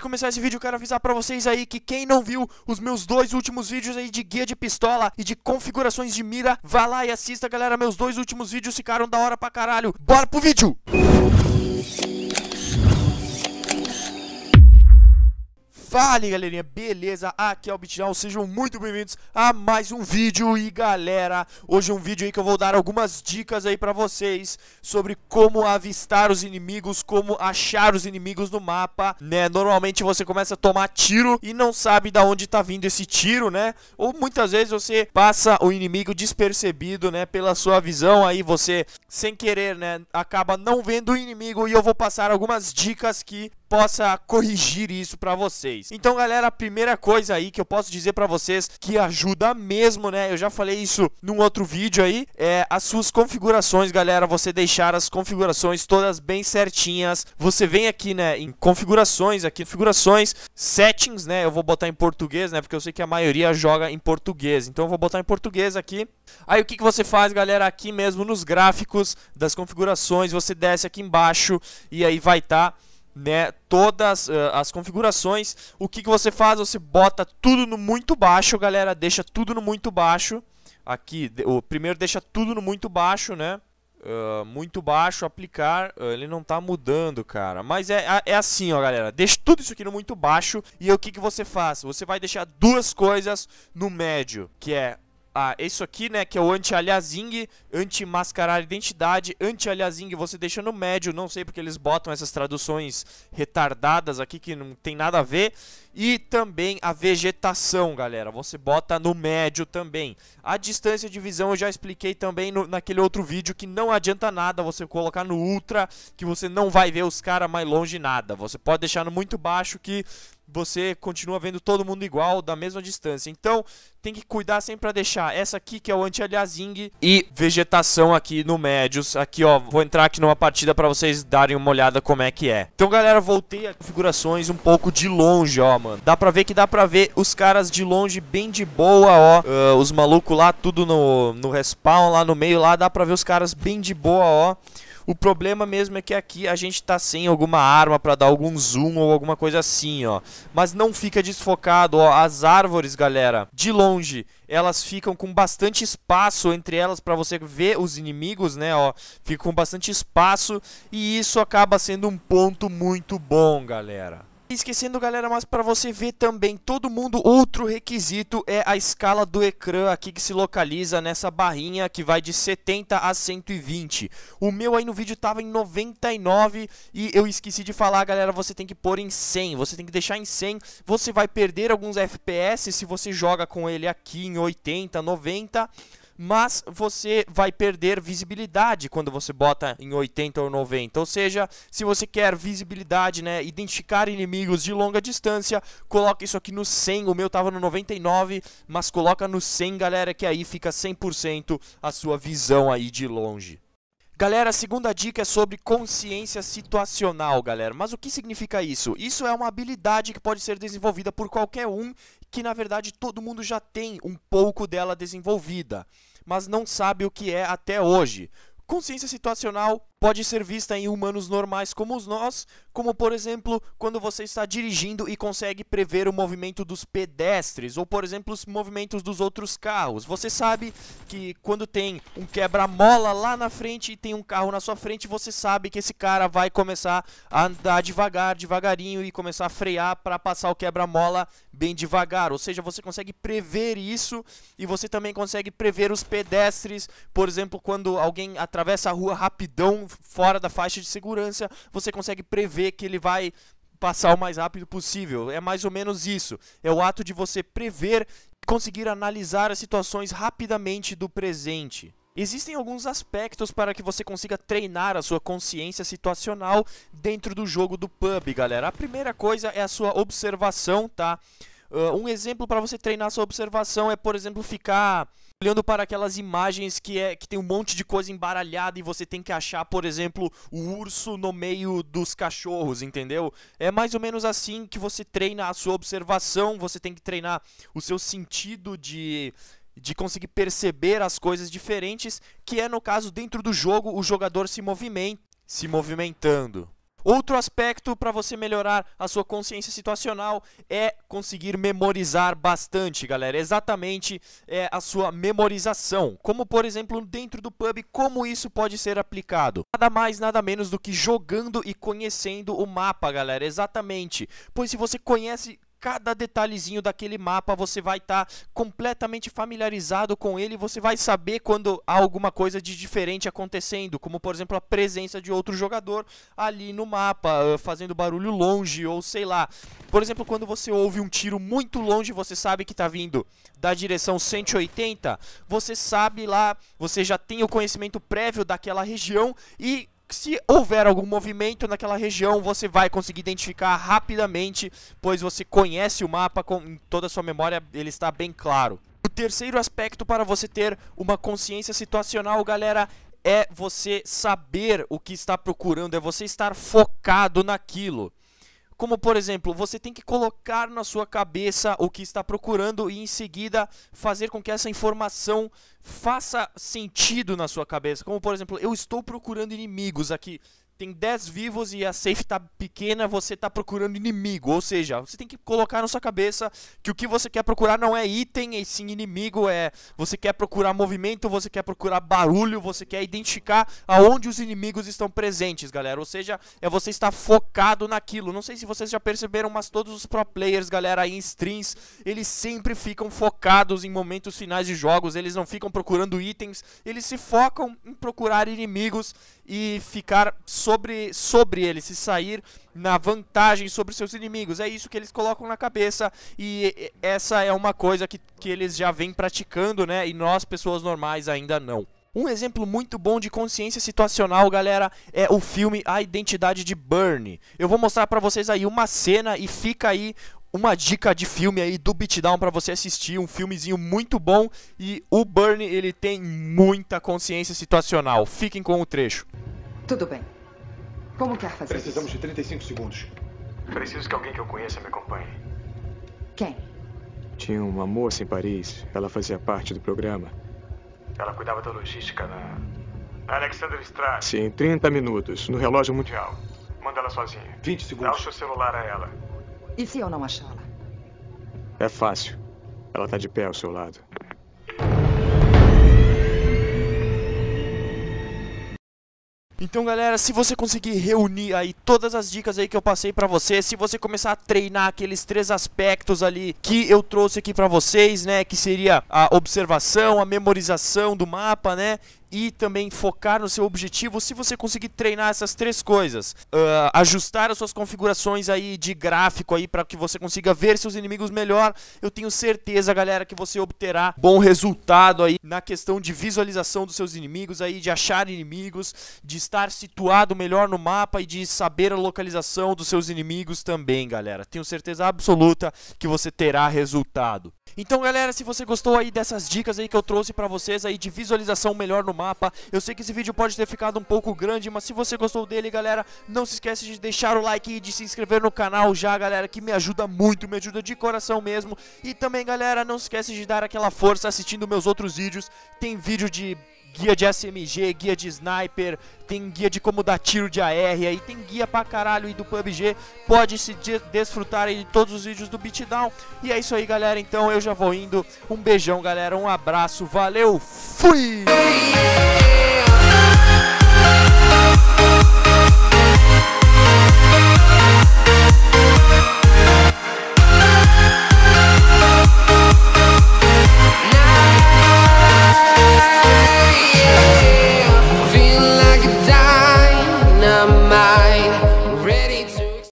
de começar esse vídeo, eu quero avisar pra vocês aí que quem não viu os meus dois últimos vídeos aí de guia de pistola e de configurações de mira, vá lá e assista, galera. Meus dois últimos vídeos ficaram da hora pra caralho. Bora pro vídeo! Música Fale galerinha, beleza? Aqui é o Bitdown, sejam muito bem-vindos a mais um vídeo E galera, hoje é um vídeo aí que eu vou dar algumas dicas aí pra vocês Sobre como avistar os inimigos, como achar os inimigos no mapa né? Normalmente você começa a tomar tiro e não sabe da onde tá vindo esse tiro, né? Ou muitas vezes você passa o inimigo despercebido, né? Pela sua visão aí você, sem querer, né? Acaba não vendo o inimigo e eu vou passar algumas dicas que possa corrigir isso para vocês. Então, galera, a primeira coisa aí que eu posso dizer para vocês que ajuda mesmo, né? Eu já falei isso num outro vídeo aí, é as suas configurações, galera, você deixar as configurações todas bem certinhas. Você vem aqui, né, em configurações, aqui configurações, settings, né? Eu vou botar em português, né? Porque eu sei que a maioria joga em português. Então eu vou botar em português aqui. Aí o que que você faz, galera, aqui mesmo nos gráficos das configurações, você desce aqui embaixo e aí vai estar tá né, todas uh, as configurações. O que, que você faz? Você bota tudo no muito baixo, galera. Deixa tudo no muito baixo. Aqui, o primeiro deixa tudo no muito baixo, né? Uh, muito baixo, aplicar, uh, ele não tá mudando, cara. Mas é, é assim, ó, galera. Deixa tudo isso aqui no muito baixo. E o que, que você faz? Você vai deixar duas coisas no médio, que é ah, isso aqui, né, que é o anti-aliasing, anti-mascarar identidade, anti-aliasing você deixa no médio, não sei porque eles botam essas traduções retardadas aqui que não tem nada a ver e também a vegetação, galera. Você bota no médio também. A distância de visão eu já expliquei também no, naquele outro vídeo que não adianta nada você colocar no ultra que você não vai ver os caras mais longe nada. Você pode deixar no muito baixo que você continua vendo todo mundo igual, da mesma distância. Então, tem que cuidar sempre para deixar essa aqui, que é o anti-aliasing, e vegetação aqui no médios. Aqui, ó, vou entrar aqui numa partida para vocês darem uma olhada como é que é. Então, galera, voltei a configurações um pouco de longe, ó mano. Dá pra ver que dá pra ver os caras de longe bem de boa, ó. Uh, os malucos lá, tudo no, no respawn, lá no meio, lá. Dá pra ver os caras bem de boa, ó. O problema mesmo é que aqui a gente tá sem alguma arma para dar algum zoom ou alguma coisa assim, ó. Mas não fica desfocado, ó. As árvores, galera, de longe, elas ficam com bastante espaço entre elas para você ver os inimigos, né, ó. Fica com bastante espaço e isso acaba sendo um ponto muito bom, galera. Esquecendo, galera, mas para você ver também todo mundo, outro requisito é a escala do ecrã aqui que se localiza nessa barrinha que vai de 70 a 120. O meu aí no vídeo tava em 99 e eu esqueci de falar, galera, você tem que pôr em 100. Você tem que deixar em 100, você vai perder alguns FPS se você joga com ele aqui em 80, 90 mas você vai perder visibilidade quando você bota em 80 ou 90. Ou seja, se você quer visibilidade, né, identificar inimigos de longa distância, coloca isso aqui no 100. O meu tava no 99, mas coloca no 100, galera, que aí fica 100% a sua visão aí de longe. Galera, a segunda dica é sobre consciência situacional, galera. Mas o que significa isso? Isso é uma habilidade que pode ser desenvolvida por qualquer um, que na verdade todo mundo já tem um pouco dela desenvolvida mas não sabe o que é até hoje. Consciência situacional pode ser vista em humanos normais como os nós, como por exemplo quando você está dirigindo e consegue prever o movimento dos pedestres, ou por exemplo os movimentos dos outros carros. Você sabe que quando tem um quebra-mola lá na frente e tem um carro na sua frente, você sabe que esse cara vai começar a andar devagar, devagarinho e começar a frear para passar o quebra-mola bem devagar. Ou seja, você consegue prever isso e você também consegue prever os pedestres, por exemplo, quando alguém atravessa a rua rapidão fora da faixa de segurança, você consegue prever que ele vai passar o mais rápido possível. É mais ou menos isso. É o ato de você prever e conseguir analisar as situações rapidamente do presente. Existem alguns aspectos para que você consiga treinar a sua consciência situacional dentro do jogo do pub, galera. A primeira coisa é a sua observação, tá? Uh, um exemplo para você treinar a sua observação é, por exemplo, ficar olhando para aquelas imagens que é que tem um monte de coisa embaralhada e você tem que achar, por exemplo, o urso no meio dos cachorros, entendeu? É mais ou menos assim que você treina a sua observação, você tem que treinar o seu sentido de de conseguir perceber as coisas diferentes, que é no caso dentro do jogo o jogador se movimenta, se movimentando. Outro aspecto para você melhorar a sua consciência situacional é conseguir memorizar bastante, galera. Exatamente é, a sua memorização. Como, por exemplo, dentro do pub, como isso pode ser aplicado? Nada mais, nada menos do que jogando e conhecendo o mapa, galera. Exatamente. Pois se você conhece cada detalhezinho daquele mapa, você vai estar tá completamente familiarizado com ele, você vai saber quando há alguma coisa de diferente acontecendo, como por exemplo a presença de outro jogador ali no mapa, ah, fazendo barulho longe ou sei lá. Por exemplo, quando você ouve um tiro muito longe, você sabe que está vindo da direção 180, você sabe lá, você já tem o conhecimento prévio daquela região e se houver algum movimento naquela região, você vai conseguir identificar rapidamente, pois você conhece o mapa com em toda a sua memória, ele está bem claro. O terceiro aspecto para você ter uma consciência situacional, galera, é você saber o que está procurando, é você estar focado naquilo. Como, por exemplo, você tem que colocar na sua cabeça o que está procurando e em seguida fazer com que essa informação faça sentido na sua cabeça. Como, por exemplo, eu estou procurando inimigos aqui tem 10 vivos e a safe tá pequena, você tá procurando inimigo. Ou seja, você tem que colocar na sua cabeça que o que você quer procurar não é item, e sim inimigo. É você quer procurar movimento, você quer procurar barulho, você quer identificar aonde os inimigos estão presentes, galera. Ou seja, é você estar focado naquilo. Não sei se vocês já perceberam, mas todos os pro players, galera, em strings, eles sempre ficam focados em momentos finais de jogos. Eles não ficam procurando itens, eles se focam em procurar inimigos e ficar so sobre, sobre eles se sair na vantagem sobre seus inimigos. É isso que eles colocam na cabeça e essa é uma coisa que, que eles já vêm praticando, né? E nós, pessoas normais, ainda não. Um exemplo muito bom de consciência situacional, galera, é o filme A Identidade de Bernie. Eu vou mostrar para vocês aí uma cena e fica aí uma dica de filme aí do Beatdown para você assistir, um filmezinho muito bom e o Bernie, ele tem muita consciência situacional. Fiquem com o trecho. Tudo bem. Como quer fazer Precisamos isso? de 35 segundos. Preciso que alguém que eu conheça me acompanhe. Quem? Tinha uma moça em Paris. Ela fazia parte do programa. Ela cuidava da logística na... Alexander Strass. Sim, 30 minutos. No relógio mundial. Manda ela sozinha. 20 segundos. Dá o seu celular a ela. E se eu não achá-la? É fácil. Ela está de pé ao seu lado. Então, galera, se você conseguir reunir aí todas as dicas aí que eu passei para você, se você começar a treinar aqueles três aspectos ali que eu trouxe aqui para vocês, né, que seria a observação, a memorização do mapa, né, e também focar no seu objetivo se você conseguir treinar essas três coisas. Uh, ajustar as suas configurações aí de gráfico aí para que você consiga ver seus inimigos melhor. Eu tenho certeza, galera, que você obterá bom resultado aí na questão de visualização dos seus inimigos aí, de achar inimigos, de estar situado melhor no mapa e de saber a localização dos seus inimigos também, galera. Tenho certeza absoluta que você terá resultado. Então, galera, se você gostou aí dessas dicas aí que eu trouxe para vocês aí de visualização melhor no mapa. Eu sei que esse vídeo pode ter ficado um pouco grande, mas se você gostou dele, galera, não se esquece de deixar o like e de se inscrever no canal já, galera, que me ajuda muito, me ajuda de coração mesmo. E também, galera, não se esquece de dar aquela força assistindo meus outros vídeos. Tem vídeo de guia de SMG, guia de sniper, tem guia de como dar tiro de AR, aí tem guia pra caralho e do PUBG, pode se desfrutar aí de todos os vídeos do Beatdown. E é isso aí, galera, então eu já vou indo. Um beijão, galera, um abraço, valeu, fui!